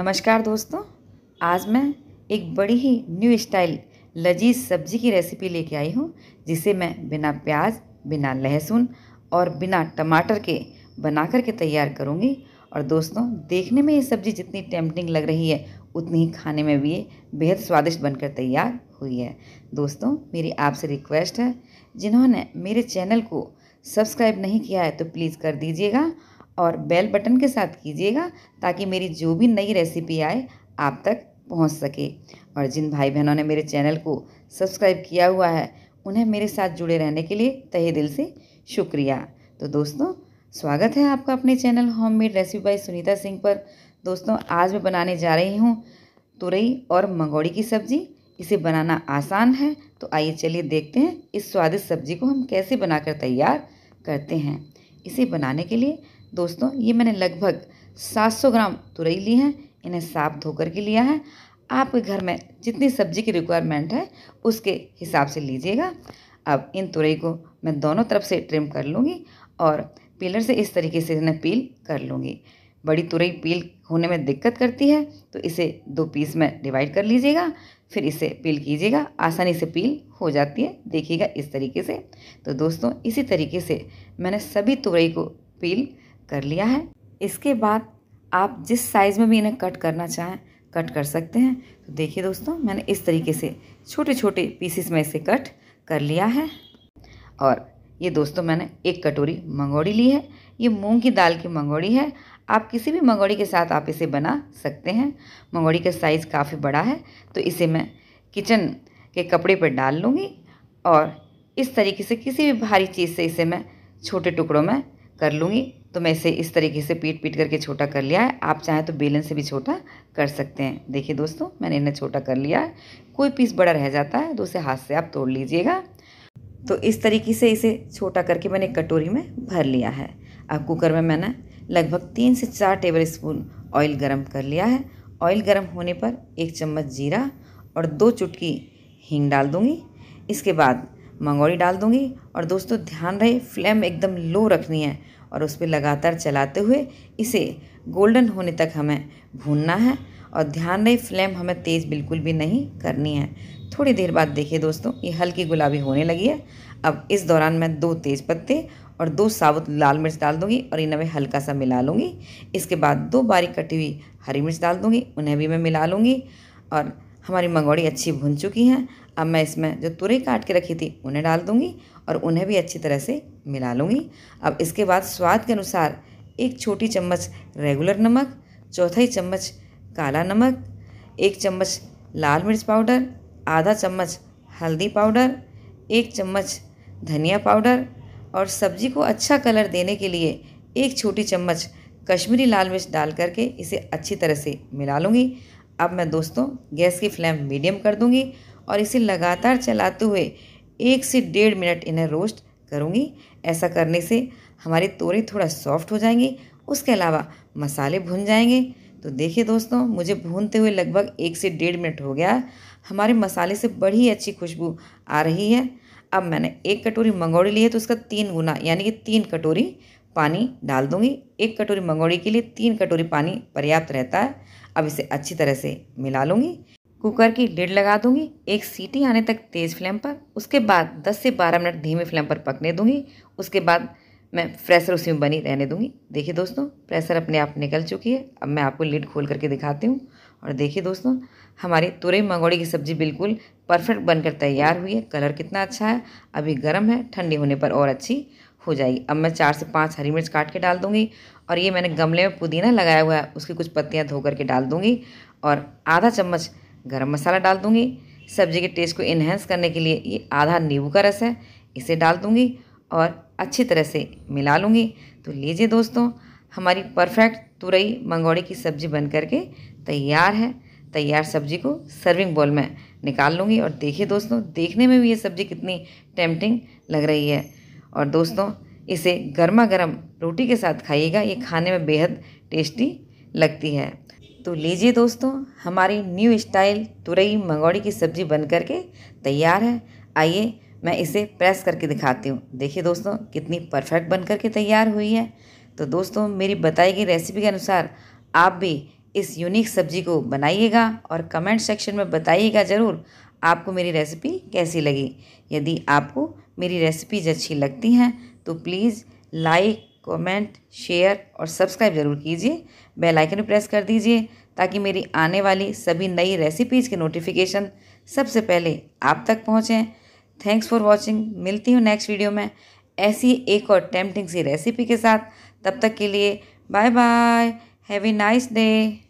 नमस्कार दोस्तों आज मैं एक बड़ी ही न्यू स्टाइल लजीज सब्जी की रेसिपी लेके आई हूँ जिसे मैं बिना प्याज बिना लहसुन और बिना टमाटर के बना कर के तैयार करूँगी और दोस्तों देखने में ये सब्ज़ी जितनी टेम्पटिंग लग रही है उतनी ही खाने में भी ये बेहद स्वादिष्ट बनकर तैयार हुई है दोस्तों मेरी आपसे रिक्वेस्ट है जिन्होंने मेरे चैनल को सब्सक्राइब नहीं किया है तो प्लीज़ कर दीजिएगा और बेल बटन के साथ कीजिएगा ताकि मेरी जो भी नई रेसिपी आए आप तक पहुंच सके और जिन भाई बहनों ने मेरे चैनल को सब्सक्राइब किया हुआ है उन्हें मेरे साथ जुड़े रहने के लिए तहे दिल से शुक्रिया तो दोस्तों स्वागत है आपका अपने channel home made recipe by Sunita Singh पर दोस्तों आज मैं बनाने जा रही हूँ तुरई और मंगोड़ी की सब्ज़ी इसे बनाना आसान है तो आइए चलिए देखते हैं इस स्वादिष्ट सब्ज़ी को हम कैसे बनाकर तैयार करते हैं इसे बनाने के लिए दोस्तों ये मैंने लगभग 700 ग्राम तुरई ली है इन्हें साफ धोकर के लिया है आपके घर में जितनी सब्जी की रिक्वायरमेंट है उसके हिसाब से लीजिएगा अब इन तुरई को मैं दोनों तरफ से ट्रिम कर लूँगी और पीलर से इस तरीके से इन्हें पील कर लूँगी बड़ी तुरई पील होने में दिक्कत करती है तो इसे दो पीस में डिवाइड कर लीजिएगा फिर इसे पील कीजिएगा आसानी से पील हो जाती है देखिएगा इस तरीके से तो दोस्तों इसी तरीके से मैंने सभी तुरई को पील कर लिया है इसके बाद आप जिस साइज़ में भी इन्हें कट करना चाहें कट कर सकते हैं तो देखिए दोस्तों मैंने इस तरीके से छोटे छोटे पीसीस में इसे कट कर लिया है और ये दोस्तों मैंने एक कटोरी मंगोड़ी ली है ये मूंग की दाल की मंगोड़ी है आप किसी भी मंगोड़ी के साथ आप इसे बना सकते हैं मंगोड़ी का साइज़ काफ़ी बड़ा है तो इसे मैं किचन के कपड़े पर डाल लूँगी और इस तरीके से किसी भी भारी चीज़ से इसे मैं छोटे टुकड़ों में कर लूँगी तो मैं इसे इस तरीके से पीट पीट करके छोटा कर लिया है आप चाहें तो बेलन से भी छोटा कर सकते हैं देखिए दोस्तों मैंने इन्हें छोटा कर लिया है कोई पीस बड़ा रह जाता है तो उसे हाथ से आप तोड़ लीजिएगा तो इस तरीके से इसे छोटा करके मैंने कटोरी में भर लिया है अब कुकर में मैंने लगभग तीन से चार टेबल स्पून ऑयल गर्म कर लिया है ऑयल गर्म होने पर एक चम्मच जीरा और दो चुटकी हींग डाल दूँगी इसके बाद मंगोड़ी डाल दूंगी और दोस्तों ध्यान रहे फ्लेम एकदम लो रखनी है और उस पर लगातार चलाते हुए इसे गोल्डन होने तक हमें भूनना है और ध्यान रहे फ्लेम हमें तेज़ बिल्कुल भी नहीं करनी है थोड़ी देर बाद देखिए दोस्तों ये हल्की गुलाबी होने लगी है अब इस दौरान मैं दो तेज़ पत्ते और दो साबुत लाल मिर्च डाल दूंगी और इन्हें मैं हल्का सा मिला लूँगी इसके बाद दो बारीक कटी हुई हरी मिर्च डाल दूँगी उन्हें भी मैं मिला लूँगी और हमारी मंगोड़ी अच्छी भुन चुकी हैं अब मैं इसमें जो तुरई काट के रखी थी उन्हें डाल दूँगी और उन्हें भी अच्छी तरह से मिला लूँगी अब इसके बाद स्वाद के अनुसार एक छोटी चम्मच रेगुलर नमक चौथाई चम्मच काला नमक एक चम्मच लाल मिर्च पाउडर आधा चम्मच हल्दी पाउडर एक चम्मच धनिया पाउडर और सब्जी को अच्छा कलर देने के लिए एक छोटी चम्मच कश्मीरी लाल मिर्च डाल करके इसे अच्छी तरह से मिला लूँगी अब मैं दोस्तों गैस की फ्लेम मीडियम कर दूँगी और इसे लगातार चलाते हुए एक से डेढ़ मिनट इन्हें रोस्ट करूँगी ऐसा करने से हमारे तोरे थोड़ा सॉफ्ट हो जाएंगे उसके अलावा मसाले भुन जाएंगे तो देखिए दोस्तों मुझे भूनते हुए लगभग एक से डेढ़ मिनट हो गया हमारे मसाले से बड़ी अच्छी खुशबू आ रही है अब मैंने एक कटोरी मंगौड़ी ली है तो उसका तीन गुना यानी कि तीन कटोरी पानी डाल दूंगी एक कटोरी मंगौड़ी के लिए तीन कटोरी पानी पर्याप्त रहता है अब इसे अच्छी तरह से मिला लूँगी कुकर की लिड लगा दूंगी एक सीटी आने तक तेज़ फ्लेम पर उसके बाद 10 से 12 मिनट धीमे फ्लेम पर पकने दूंगी उसके बाद मैं प्रेशर उसी में बनी रहने दूंगी देखिए दोस्तों प्रेशर अपने आप निकल चुकी है अब मैं आपको लिड खोल करके दिखाती हूँ और देखिए दोस्तों हमारी तुरई मंगोड़ी की सब्ज़ी बिल्कुल परफेक्ट बनकर तैयार हुई है कलर कितना अच्छा है अभी गर्म है ठंडी होने पर और अच्छी हो जाएगी अब मैं चार से पाँच हरी मिर्च काट के डाल दूँगी और ये मैंने गमले में पुदीना लगाया हुआ है उसकी कुछ पत्तियाँ धो करके डाल दूँगी और आधा चम्मच गरम मसाला डाल दूँगी सब्जी के टेस्ट को इन्हेंस करने के लिए ये आधा नींबू का रस है इसे डाल दूँगी और अच्छी तरह से मिला लूँगी तो लीजिए दोस्तों हमारी परफेक्ट तुरई मंगौड़ी की सब्ज़ी बन करके तैयार है तैयार सब्जी को सर्विंग बॉल में निकाल लूँगी और देखिए दोस्तों देखने में भी ये सब्ज़ी कितनी टेम्पटिंग लग रही है और दोस्तों इसे गर्मा गर्म रोटी के साथ खाइएगा ये खाने में बेहद टेस्टी लगती है तो लीजिए दोस्तों हमारी न्यू स्टाइल तुरई मंगौड़ी की सब्ज़ी बन कर के तैयार है आइए मैं इसे प्रेस करके दिखाती हूँ देखिए दोस्तों कितनी परफेक्ट बन कर के तैयार हुई है तो दोस्तों मेरी बताई गई रेसिपी के अनुसार आप भी इस यूनिक सब्ज़ी को बनाइएगा और कमेंट सेक्शन में बताइएगा ज़रूर आपको मेरी रेसिपी कैसी लगी यदि आपको मेरी रेसिपीज अच्छी लगती हैं तो प्लीज़ लाइक कमेंट शेयर और सब्सक्राइब ज़रूर कीजिए बेल आइकन प्रेस कर दीजिए ताकि मेरी आने वाली सभी नई रेसिपीज़ के नोटिफिकेशन सबसे पहले आप तक पहुँचें थैंक्स फॉर वॉचिंग मिलती हूँ नेक्स्ट वीडियो में ऐसी एक और टेम्पटिंग सी रेसिपी के साथ तब तक के लिए bye bye have a nice day